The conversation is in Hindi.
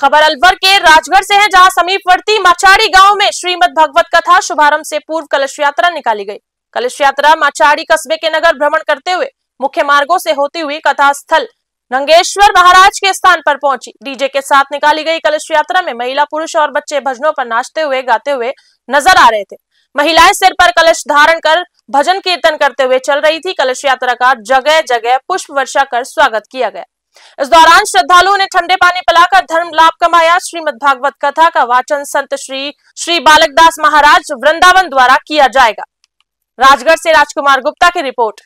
खबर अलवर के राजगढ़ से है जहां समीपवर्ती माचाड़ी गांव में श्रीमद भगवत कथा शुभारंभ से पूर्व कलश यात्रा निकाली गई कलश यात्रा माचाड़ी कस्बे के नगर भ्रमण करते हुए मुख्य मार्गो से होती हुई कथा स्थल नंगेश्वर महाराज के स्थान पर पहुंची डीजे के साथ निकाली गई कलश यात्रा में महिला पुरुष और बच्चे भजनों पर नाचते हुए गाते हुए नजर आ रहे थे महिलाएं सिर पर कलश धारण कर भजन कीर्तन करते हुए चल रही थी कलश यात्रा का जगह जगह पुष्प वर्षा कर स्वागत किया गया इस दौरान श्रद्धालुओं ने ठंडे पानी पिलाकर धर्म लाभ कमाया श्रीमद भागवत कथा का वाचन संत श्री श्री बालकदास महाराज वृंदावन द्वारा किया जाएगा राजगढ़ से राजकुमार गुप्ता की रिपोर्ट